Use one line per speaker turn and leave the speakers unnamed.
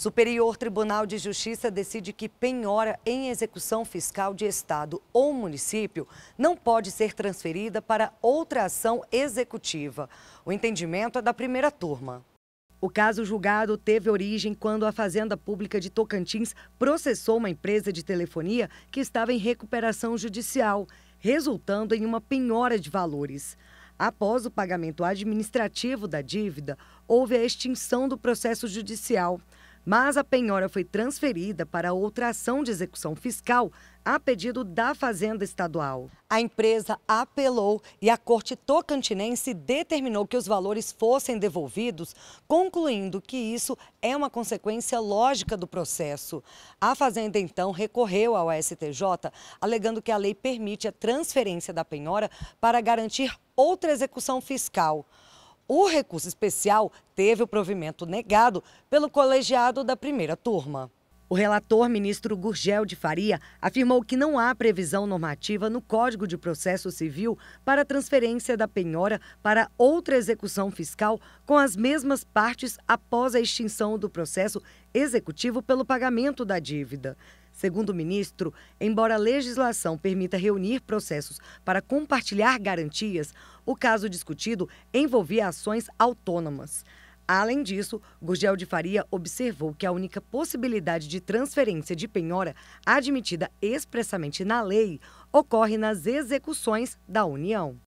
Superior Tribunal de Justiça decide que penhora em execução fiscal de Estado ou município não pode ser transferida para outra ação executiva. O entendimento é da primeira turma. O caso julgado teve origem quando a Fazenda Pública de Tocantins processou uma empresa de telefonia que estava em recuperação judicial, resultando em uma penhora de valores. Após o pagamento administrativo da dívida, houve a extinção do processo judicial mas a penhora foi transferida para outra ação de execução fiscal a pedido da Fazenda Estadual. A empresa apelou e a Corte Tocantinense determinou que os valores fossem devolvidos, concluindo que isso é uma consequência lógica do processo. A Fazenda então recorreu ao STJ, alegando que a lei permite a transferência da penhora para garantir outra execução fiscal. O recurso especial teve o provimento negado pelo colegiado da primeira turma. O relator, ministro Gurgel de Faria, afirmou que não há previsão normativa no Código de Processo Civil para transferência da penhora para outra execução fiscal com as mesmas partes após a extinção do processo executivo pelo pagamento da dívida. Segundo o ministro, embora a legislação permita reunir processos para compartilhar garantias, o caso discutido envolvia ações autônomas. Além disso, Gurgel de Faria observou que a única possibilidade de transferência de penhora admitida expressamente na lei ocorre nas execuções da União.